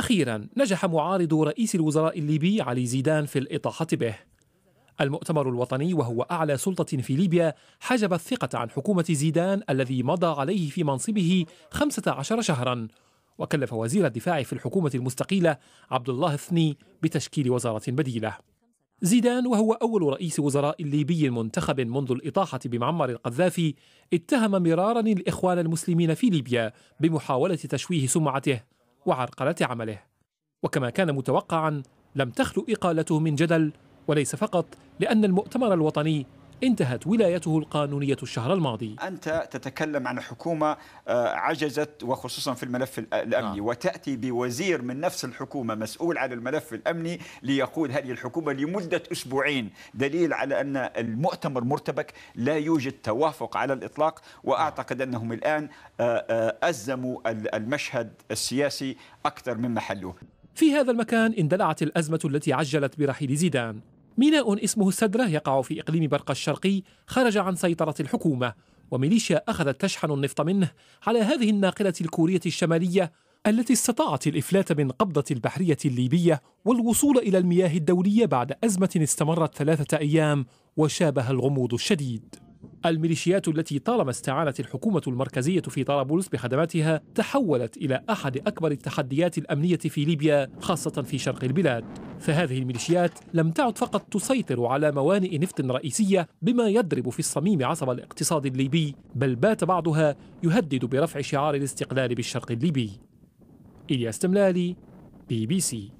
أخيرا نجح معارض رئيس الوزراء الليبي علي زيدان في الإطاحة به المؤتمر الوطني وهو أعلى سلطة في ليبيا حجب الثقة عن حكومة زيدان الذي مضى عليه في منصبه 15 شهرا وكلف وزير الدفاع في الحكومة المستقيلة عبد الله الثني بتشكيل وزارة بديلة زيدان وهو أول رئيس وزراء ليبي منتخب منذ الإطاحة بمعمر القذافي اتهم مرارا الإخوان المسلمين في ليبيا بمحاولة تشويه سمعته وعرقلة عمله وكما كان متوقعا لم تخلو إقالته من جدل وليس فقط لأن المؤتمر الوطني انتهت ولايته القانونية الشهر الماضي أنت تتكلم عن حكومة آه، عجزت وخصوصا في الملف الأمني آه. وتأتي بوزير من نفس الحكومة مسؤول على الملف الأمني ليقود هذه الحكومة لمدة أسبوعين دليل على أن المؤتمر مرتبك لا يوجد توافق على الإطلاق وأعتقد أنهم الآن آه، آه، أزموا المشهد السياسي أكثر مما حلوه في هذا المكان اندلعت الأزمة التي عجلت برحيل زيدان ميناء اسمه السدرة يقع في إقليم برقة الشرقي خرج عن سيطرة الحكومة وميليشيا أخذت تشحن النفط منه على هذه الناقلة الكورية الشمالية التي استطاعت الإفلات من قبضة البحرية الليبية والوصول إلى المياه الدولية بعد أزمة استمرت ثلاثة أيام وشابها الغموض الشديد الميليشيات التي طالما استعانت الحكومة المركزية في طرابلس بخدماتها تحولت إلى أحد أكبر التحديات الأمنية في ليبيا خاصة في شرق البلاد فهذه الميليشيات لم تعد فقط تسيطر على موانئ نفط رئيسية بما يضرب في الصميم عصب الاقتصاد الليبي بل بات بعضها يهدد برفع شعار الاستقلال بالشرق الليبي إلياس تملالي بي بي سي